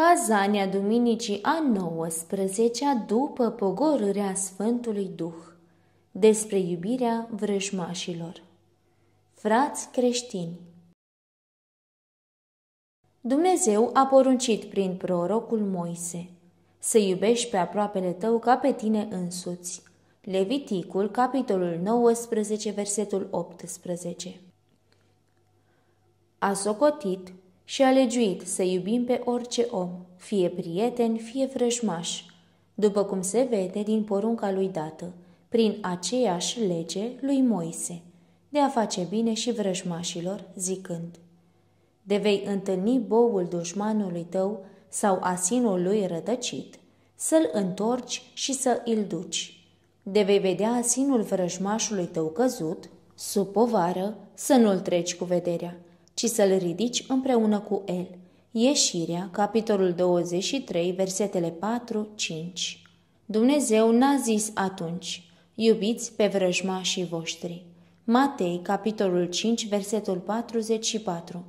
Cazania Duminicii a 19-a după pogorârea Sfântului Duh despre iubirea vrăjmașilor. Frați creștini Dumnezeu a poruncit prin prorocul Moise să iubești pe aproapele tău ca pe tine însuți. Leviticul, capitolul 19, versetul 18 a socotit și a legiuit să iubim pe orice om, fie prieten, fie vrăjmaș, după cum se vede din porunca lui dată, prin aceeași lege lui Moise, de a face bine și vrăjmașilor, zicând, De vei întâlni boul dușmanului tău sau asinul lui rătăcit, să-l întorci și să îl duci. De vei vedea asinul vrăjmașului tău căzut, sub povară, să nu-l treci cu vederea și să-l ridici împreună cu el. Ieșirea, capitolul 23, versetele 4-5 Dumnezeu n-a zis atunci, iubiți pe vrăjmașii voștri. Matei, capitolul 5, versetul 44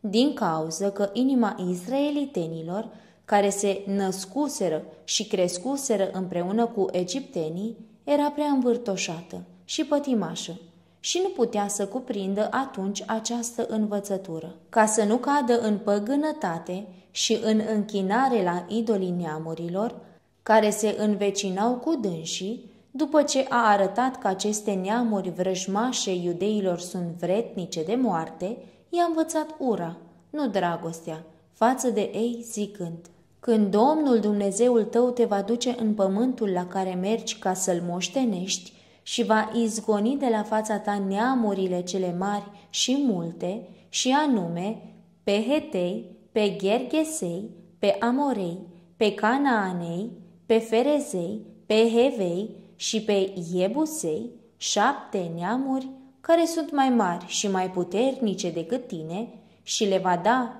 Din cauză că inima israelitenilor, care se născuseră și crescuseră împreună cu egiptenii, era prea învârtoșată și pătimașă, și nu putea să cuprindă atunci această învățătură. Ca să nu cadă în păgânătate și în închinare la idolii neamurilor, care se învecinau cu dânsii, după ce a arătat că aceste neamuri vrăjmașe iudeilor sunt vretnice de moarte, i-a învățat ura, nu dragostea, față de ei zicând, Când Domnul Dumnezeul tău te va duce în pământul la care mergi ca să-l moștenești, și va izgoni de la fața ta neamurile cele mari și multe, și anume pe Hetei, pe Gherghesei, pe Amorei, pe Canaanei, pe Ferezei, pe Hevei și pe Iebusei, șapte neamuri care sunt mai mari și mai puternice decât tine și le va da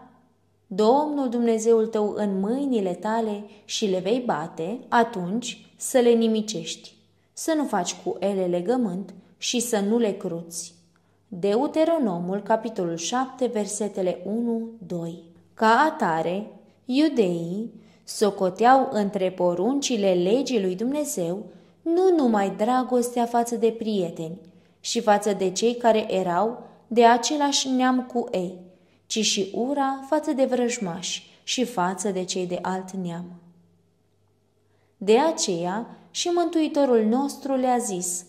Domnul Dumnezeul tău în mâinile tale și le vei bate, atunci să le nimicești să nu faci cu ele legământ și să nu le cruți. Deuteronomul, capitolul 7, versetele 1-2 Ca atare, iudeii socoteau între poruncile legii lui Dumnezeu nu numai dragostea față de prieteni și față de cei care erau de același neam cu ei, ci și ura față de vrăjmași și față de cei de alt neam. De aceea, și Mântuitorul nostru le-a zis,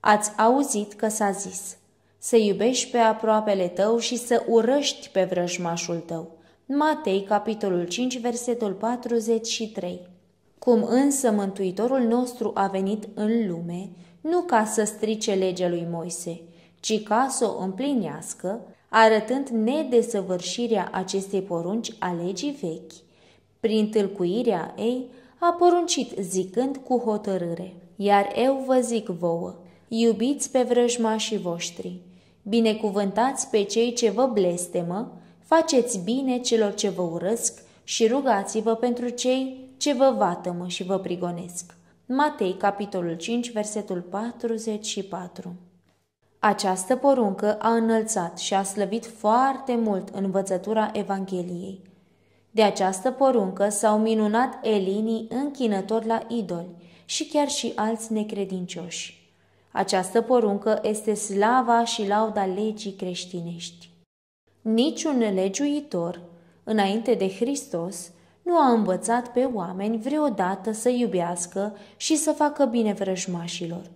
Ați auzit că s-a zis, să iubești pe aproapele tău și să urăști pe vrăjmașul tău. Matei, capitolul 5, versetul 43 Cum însă Mântuitorul nostru a venit în lume, nu ca să strice legea lui Moise, ci ca să o împlinească, arătând nedesăvârșirea acestei porunci a legii vechi, prin tâlcuirea ei, a poruncit zicând cu hotărâre, iar eu vă zic vouă, iubiți pe vrăjmașii voștri, binecuvântați pe cei ce vă blestemă, faceți bine celor ce vă urăsc și rugați-vă pentru cei ce vă vatămă și vă prigonesc. Matei, capitolul 5, versetul 44 Această poruncă a înălțat și a slăvit foarte mult învățătura Evangheliei. De această poruncă s-au minunat elinii închinători la idoli și chiar și alți necredincioși. Această poruncă este slava și lauda legii creștinești. Niciun legiuitor, înainte de Hristos, nu a învățat pe oameni vreodată să iubească și să facă bine vrăjmașilor.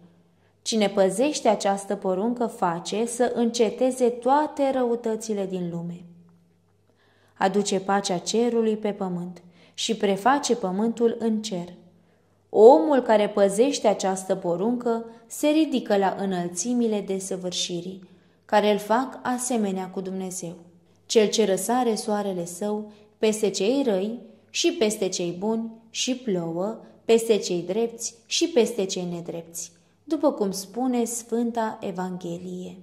Cine păzește această poruncă face să înceteze toate răutățile din lume aduce pacea cerului pe pământ și preface pământul în cer. Omul care păzește această poruncă se ridică la înălțimile desăvârșirii, care îl fac asemenea cu Dumnezeu, cel ce răsare soarele său peste cei răi și peste cei buni și plouă peste cei drepți și peste cei nedrepți, după cum spune Sfânta Evanghelie.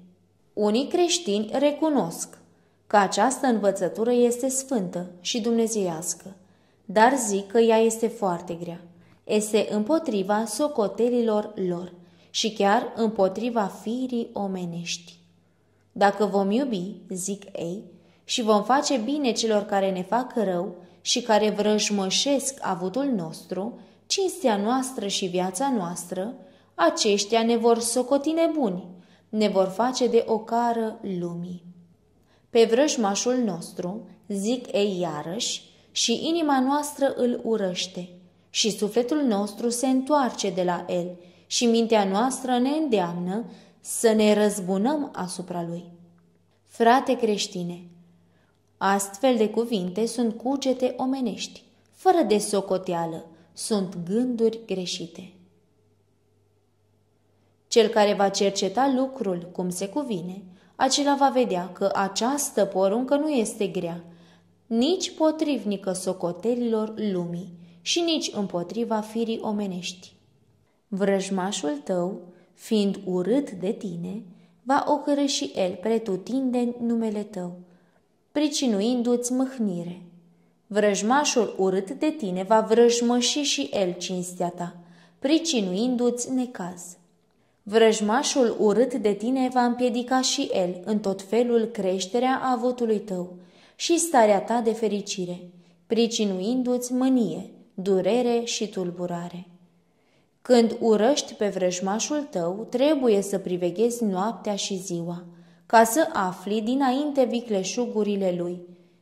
Unii creștini recunosc că această învățătură este sfântă și dumnezeiască, dar zic că ea este foarte grea. Este împotriva socotelilor lor și chiar împotriva firii omenești. Dacă vom iubi, zic ei, și vom face bine celor care ne fac rău și care vrăjmășesc avutul nostru, cinstea noastră și viața noastră, aceștia ne vor socoti buni, ne vor face de ocară lumii pe vrăjmașul nostru, zic ei iarăși, și inima noastră îl urăște, și sufletul nostru se întoarce de la el, și mintea noastră ne îndeamnă să ne răzbunăm asupra lui. Frate creștine, astfel de cuvinte sunt cugete omenești, fără de socoteală, sunt gânduri greșite. Cel care va cerceta lucrul cum se cuvine, acela va vedea că această poruncă nu este grea, nici potrivnică socotelilor lumii și nici împotriva firii omenești. Vrăjmașul tău, fiind urât de tine, va ocără și el pretutinde numele tău, pricinuindu-ți mâhnire. Vrăjmașul urât de tine va vrăjmăși și el cinstea ta, pricinuindu-ți necaz. Vrăjmașul urât de tine va împiedica și el în tot felul creșterea avutului tău și starea ta de fericire, pricinuindu-ți mânie, durere și tulburare. Când urăști pe vrăjmașul tău, trebuie să priveghezi noaptea și ziua, ca să afli dinainte vicleșugurile lui.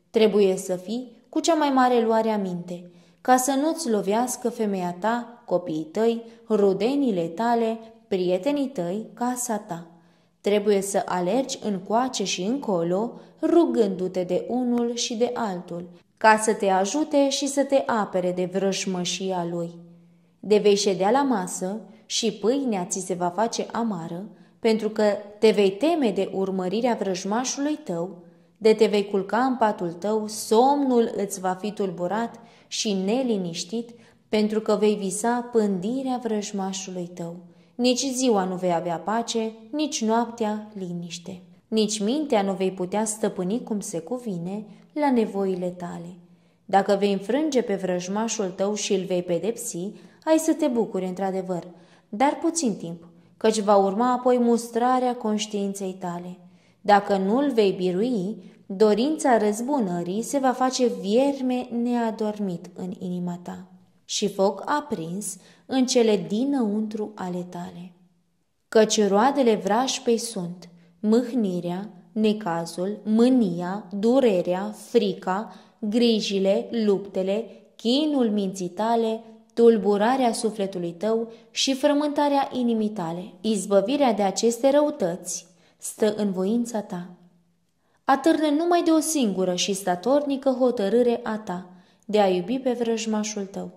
Trebuie să fii cu cea mai mare luare a minte, ca să nu-ți lovească femeia ta, copiii tăi, rudenile tale, prietenii tăi, casa ta. Trebuie să alergi încoace și încolo, rugându-te de unul și de altul, ca să te ajute și să te apere de vrășmășia lui. De vei ședea la masă și pâinea ți se va face amară, pentru că te vei teme de urmărirea vrăjmașului tău, de te vei culca în patul tău, somnul îți va fi tulburat și neliniștit, pentru că vei visa pândirea vrăjmașului tău. Nici ziua nu vei avea pace, nici noaptea liniște. Nici mintea nu vei putea stăpâni cum se cuvine la nevoile tale. Dacă vei înfrânge pe vrăjmașul tău și îl vei pedepsi, ai să te bucuri într-adevăr, dar puțin timp, căci va urma apoi mustrarea conștiinței tale. Dacă nu îl vei birui, dorința răzbunării se va face vierme neadormit în inima ta și foc aprins în cele dinăuntru ale tale. Căci roadele vrașpei sunt mâhnirea, necazul, mânia, durerea, frica, grijile, luptele, chinul minții tale, tulburarea sufletului tău și frământarea inimii tale. Izbăvirea de aceste răutăți stă în voința ta. Atârnă numai de o singură și statornică hotărâre a ta de a iubi pe vrăjmașul tău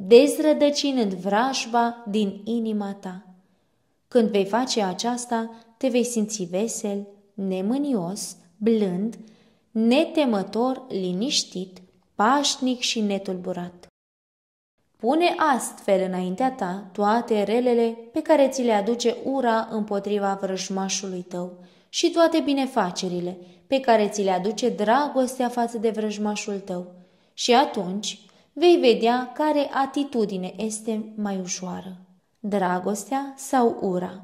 dezrădăcinând vrajba din inima ta. Când vei face aceasta, te vei simți vesel, nemânios, blând, netemător, liniștit, pașnic și netulburat. Pune astfel înaintea ta toate relele pe care ți le aduce ura împotriva vrăjmașului tău și toate binefacerile pe care ți le aduce dragostea față de vrăjmașul tău. Și atunci vei vedea care atitudine este mai ușoară, dragostea sau ura.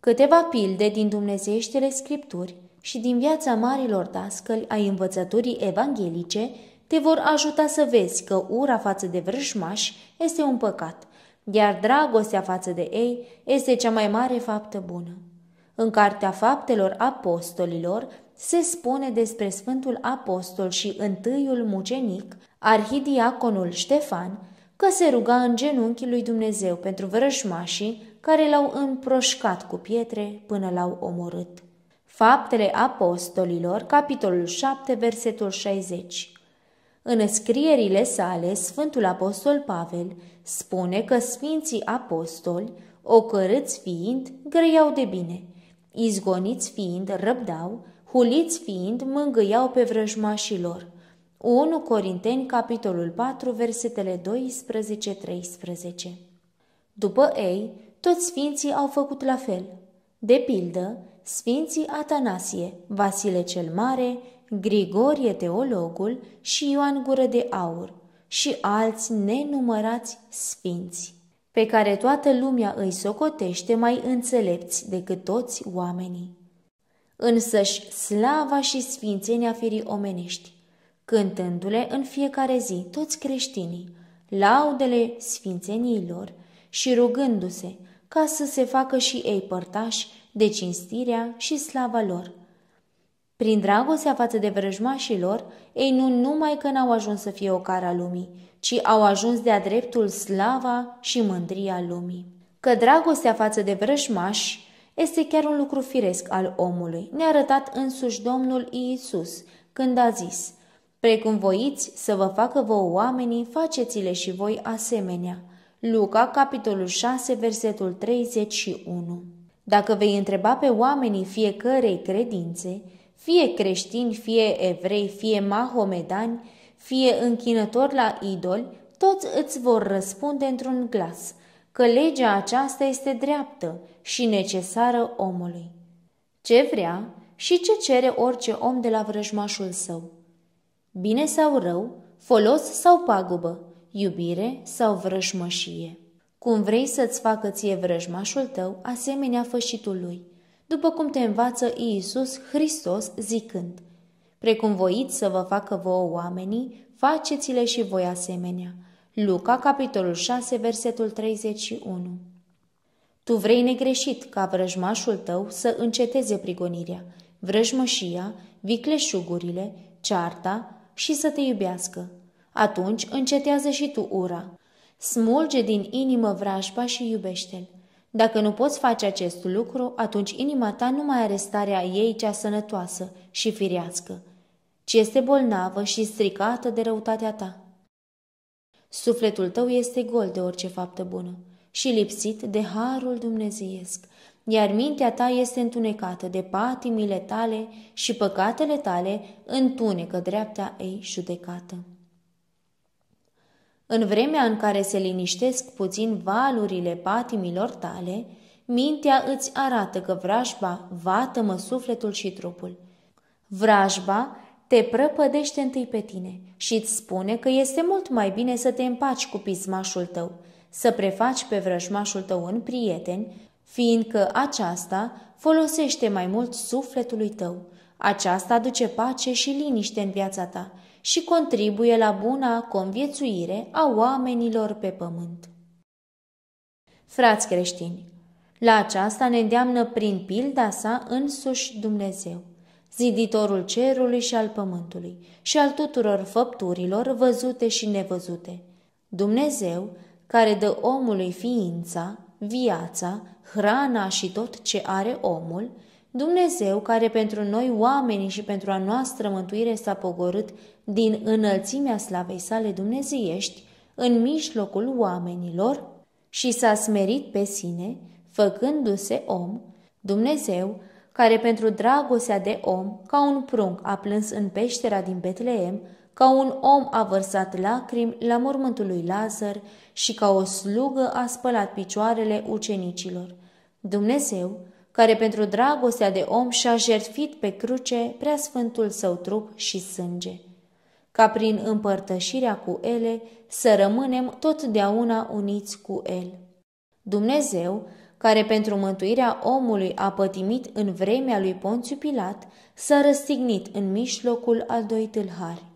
Câteva pilde din dumnezeieștele scripturi și din viața marilor dascăli ai învățăturii evanghelice te vor ajuta să vezi că ura față de vrăjmași este un păcat, iar dragostea față de ei este cea mai mare faptă bună. În Cartea Faptelor Apostolilor se spune despre Sfântul Apostol și întâiul mucenic arhidiaconul Ștefan, că se ruga în genunchi lui Dumnezeu pentru vrăjmașii care l-au împroșcat cu pietre până l-au omorât. Faptele Apostolilor, capitolul 7, versetul 60 În scrierile sale, Sfântul Apostol Pavel spune că Sfinții Apostoli, ocărâți fiind, grăiau de bine, izgoniți fiind, răbdau, huliți fiind, mângâiau pe vrăjmașilor – 1 Corinteni, capitolul 4, versetele 12-13 După ei, toți sfinții au făcut la fel. De pildă, sfinții Atanasie, Vasile cel Mare, Grigorie teologul și Ioan Gură de Aur și alți nenumărați sfinți, pe care toată lumea îi socotește mai înțelepți decât toți oamenii. Însăși slava și sfințenia firii omenești cântându-le în fiecare zi toți creștinii, laudele sfințeniilor și rugându-se ca să se facă și ei părtași de cinstirea și slava lor. Prin dragostea față de vrăjmașilor, ei nu numai că n-au ajuns să fie o cara lumii, ci au ajuns de-a dreptul slava și mândria lumii. Că dragostea față de vrăjmași este chiar un lucru firesc al omului, ne-a arătat însuși Domnul Iisus când a zis – Precum voiți să vă facă vă oamenii, faceți-le și voi asemenea. Luca, capitolul 6, versetul 31 Dacă vei întreba pe oamenii fiecărei credințe, fie creștini, fie evrei, fie mahomedani, fie închinători la idoli, toți îți vor răspunde într-un glas că legea aceasta este dreaptă și necesară omului. Ce vrea și ce cere orice om de la vrăjmașul său bine sau rău, folos sau pagubă, iubire sau vrăjmășie. Cum vrei să-ți facă ție vrăjmașul tău, asemenea fă lui, după cum te învață Iisus Hristos zicând, Precum voiți să vă facă vouă oamenii, faceți-le și voi asemenea. Luca, capitolul 6, versetul 31 Tu vrei negreșit ca vrăjmașul tău să înceteze prigonirea, vrăjmășia, vicleșugurile, cearta, și să te iubească. Atunci încetează și tu ura. Smulge din inimă vrajpa și iubește-l. Dacă nu poți face acest lucru, atunci inima ta nu mai are starea ei cea sănătoasă și firească, ci este bolnavă și stricată de răutatea ta. Sufletul tău este gol de orice faptă bună și lipsit de harul dumnezeiesc, iar mintea ta este întunecată de patimile tale și păcatele tale întunecă dreapta ei judecată. În vremea în care se liniștesc puțin valurile patimilor tale, mintea îți arată că vrajba vatămă sufletul și trupul. Vrajba te prăpădește întâi pe tine și îți spune că este mult mai bine să te împaci cu pismașul tău, să prefaci pe vrăjmașul tău în prieten fiindcă aceasta folosește mai mult sufletului tău. Aceasta aduce pace și liniște în viața ta și contribuie la buna conviețuire a oamenilor pe pământ. Frați creștini, la aceasta ne îndeamnă prin pilda sa însuși Dumnezeu, ziditorul cerului și al pământului și al tuturor făpturilor văzute și nevăzute. Dumnezeu, care dă omului ființa, viața, hrana și tot ce are omul, Dumnezeu, care pentru noi oamenii și pentru a noastră mântuire s-a pogorât din înălțimea slavei sale dumnezeiești, în mijlocul oamenilor și s-a smerit pe sine, făcându-se om, Dumnezeu, care pentru dragostea de om, ca un prunc a plâns în peștera din Betleem, ca un om a vărsat lacrimi la mormântul lui Lazar și ca o slugă a spălat picioarele ucenicilor. Dumnezeu, care pentru dragostea de om și-a jertfit pe cruce prea sfântul său trup și sânge, ca prin împărtășirea cu ele să rămânem totdeauna uniți cu el. Dumnezeu, care pentru mântuirea omului a pătimit în vremea lui Ponțiu Pilat, s-a răstignit în mijlocul al doi tâlhari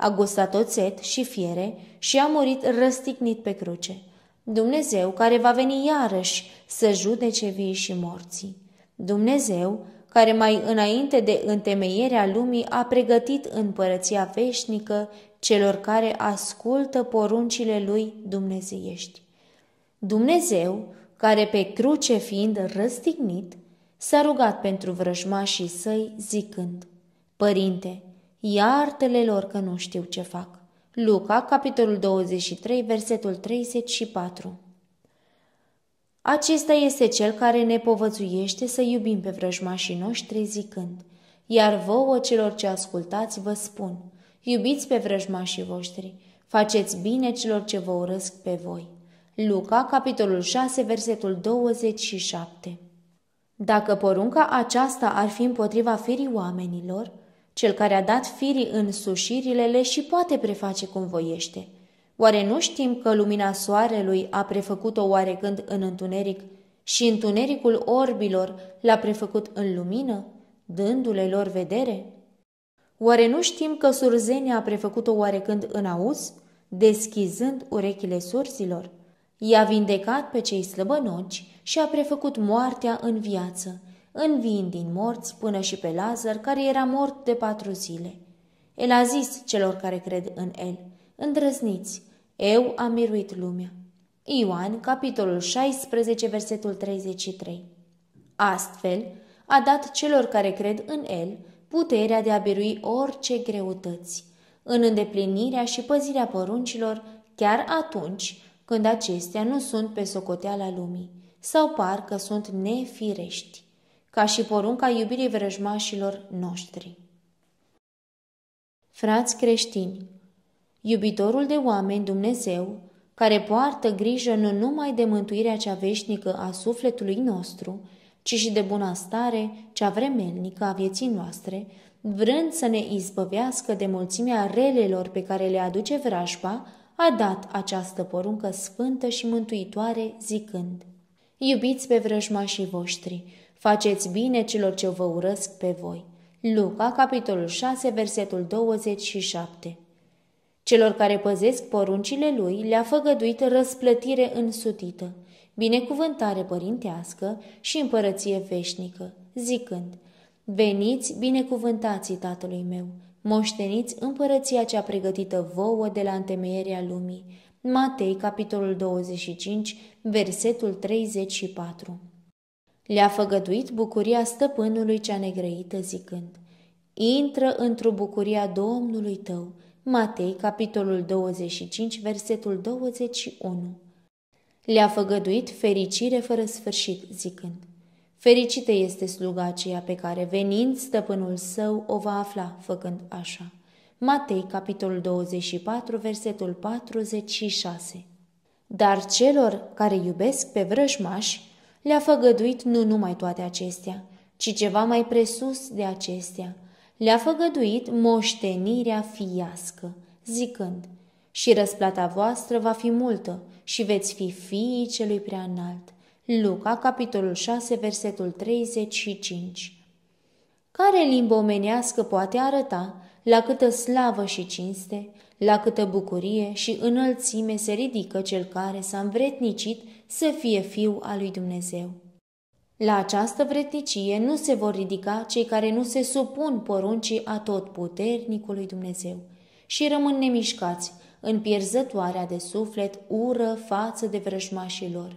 a gustat oțet și fiere și a murit răstignit pe cruce. Dumnezeu care va veni iarăși să judece vii și morții. Dumnezeu care mai înainte de întemeierea lumii a pregătit împărăția veșnică celor care ascultă poruncile lui dumnezeiești. Dumnezeu, care pe cruce fiind răstignit, s-a rugat pentru vrăjmașii săi zicând, Părinte, Iartă-le lor că nu știu ce fac. Luca, capitolul 23, versetul 34. Acesta este cel care ne povățuiește să iubim pe vrăjmașii noștri zicând, iar vouă celor ce ascultați vă spun, iubiți pe vrăjmașii voștri, faceți bine celor ce vă urăsc pe voi. Luca, capitolul 6, versetul 27. Dacă porunca aceasta ar fi împotriva firii oamenilor, cel care a dat firii însușirile și poate preface cum voiește. Oare nu știm că lumina soarelui a prefăcut-o oarecând în întuneric și întunericul orbilor l-a prefăcut în lumină, dându-le lor vedere? Oare nu știm că surzenia a prefăcut-o oarecând în auz, deschizând urechile surzilor? I-a vindecat pe cei slăbănoci și a prefăcut moartea în viață, înviind din morți până și pe Lazar, care era mort de patru zile. El a zis celor care cred în el, îndrăzniți, eu am miruit lumea. Ioan, capitolul 16, versetul 33. Astfel, a dat celor care cred în el puterea de a birui orice greutăți, în îndeplinirea și păzirea poruncilor, chiar atunci când acestea nu sunt pe socoteala lumii sau par că sunt nefirești ca și porunca iubirii vrăjmașilor noștri. Frați creștini, iubitorul de oameni Dumnezeu, care poartă grijă nu numai de mântuirea cea veșnică a sufletului nostru, ci și de bunăstare cea vremelnică a vieții noastre, vrând să ne izbăvească de mulțimea relelor pe care le aduce vrajba, a dat această poruncă sfântă și mântuitoare zicând, Iubiți pe vrăjmașii voștri, Faceți bine celor ce vă urăsc pe voi. Luca, capitolul 6, versetul 27. Celor care păzesc poruncile lui le-a făgăduit răsplătire însutită, binecuvântare părintească și împărăție veșnică, zicând, Veniți, binecuvântați tatălui meu, moșteniți împărăția cea pregătită vouă de la întemeierea lumii. Matei, capitolul 25, versetul 34. Le-a făgăduit bucuria stăpânului cea negrăită zicând, Intră într-o bucuria Domnului tău, Matei, capitolul 25, versetul 21. Le-a făgăduit fericire fără sfârșit, zicând, Fericită este sluga aceea pe care, venind stăpânul său, o va afla făcând așa. Matei, capitolul 24, versetul 46. Dar celor care iubesc pe vrăjmași, le-a făgăduit nu numai toate acestea, ci ceva mai presus de acestea. Le-a făgăduit moștenirea fiască, zicând, și răsplata voastră va fi multă și veți fi fiii celui prea înalt” Luca, capitolul 6, versetul 35 Care limbă omenească poate arăta la câtă slavă și cinste, la câtă bucurie și înălțime se ridică cel care s-a învretnicit să fie fiu al lui Dumnezeu. La această vreticie nu se vor ridica cei care nu se supun poruncii a tot puternicului Dumnezeu și rămân nemișcați în pierzătoarea de suflet ură față de vrăjmașilor.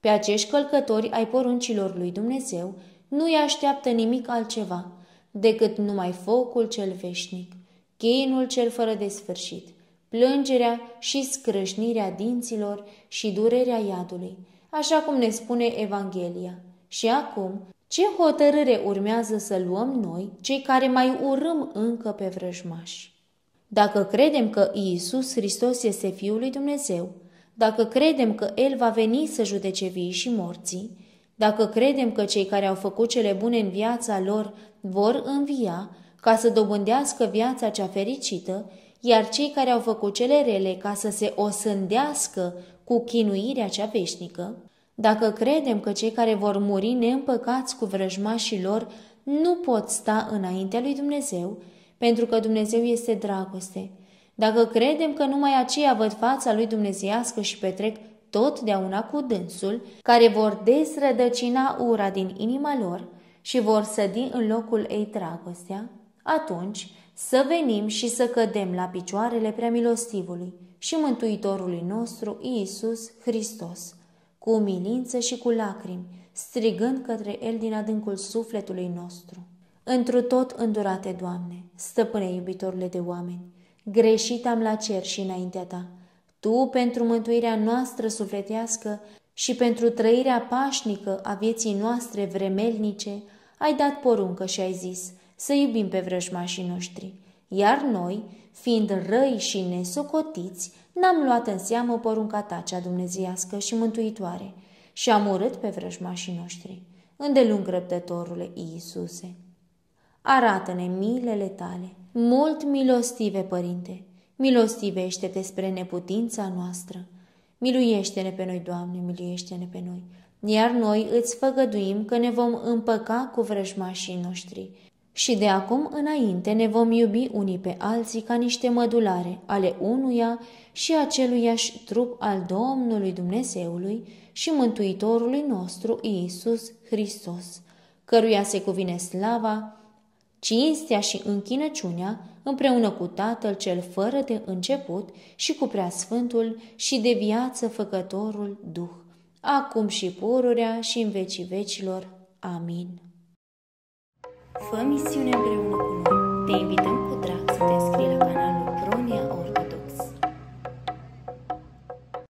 Pe acești călcători ai poruncilor lui Dumnezeu nu îi așteaptă nimic altceva decât numai focul cel veșnic, chinul cel fără de sfârșit – plângerea și scrâșnirea dinților și durerea iadului, așa cum ne spune Evanghelia. Și acum, ce hotărâre urmează să luăm noi, cei care mai urâm încă pe vrăjmași? Dacă credem că Iisus Hristos este Fiul lui Dumnezeu, dacă credem că El va veni să judece vii și morții, dacă credem că cei care au făcut cele bune în viața lor vor învia ca să dobândească viața cea fericită iar cei care au făcut cele rele ca să se osândească cu chinuirea cea veșnică, dacă credem că cei care vor muri neîmpăcați cu vrăjmașii lor nu pot sta înaintea lui Dumnezeu, pentru că Dumnezeu este dragoste, dacă credem că numai aceia văd fața lui dumnezeiască și petrec totdeauna cu dânsul, care vor desrădăcina ura din inima lor și vor sădi în locul ei dragostea, atunci să venim și să cădem la picioarele preamilostivului și Mântuitorului nostru, Iisus Hristos, cu umilință și cu lacrimi, strigând către El din adâncul sufletului nostru. Întru tot îndurate, Doamne, stăpâne iubitorule de oameni, greșit am la cer și înaintea Ta. Tu, pentru mântuirea noastră sufletească și pentru trăirea pașnică a vieții noastre vremelnice, ai dat poruncă și ai zis – să iubim pe vrăjmașii noștri. Iar noi, fiind răi și nesocotiți, n-am luat în seamă porunca ta cea dumnezeiască și mântuitoare și am urât pe vrăjmașii noștri. Îndelung răbdătorule Iisuse, arată-ne milele tale, mult milostive, Părinte, milostivește despre neputința noastră. Miluiește-ne pe noi, Doamne, miluiește-ne pe noi, iar noi îți făgăduim că ne vom împăca cu vrăjmașii noștri și de acum înainte ne vom iubi unii pe alții ca niște mădulare ale unuia și aceluiași trup al Domnului Dumnezeului și Mântuitorului nostru Iisus Hristos, căruia se cuvine slava, cinstea și închinăciunea împreună cu Tatăl cel fără de început și cu preasfântul și de viață făcătorul Duh, acum și pururea și în vecii vecilor. Amin. Fă misiune împreună cu noi. Te invităm cu drag să te înscrii la canal.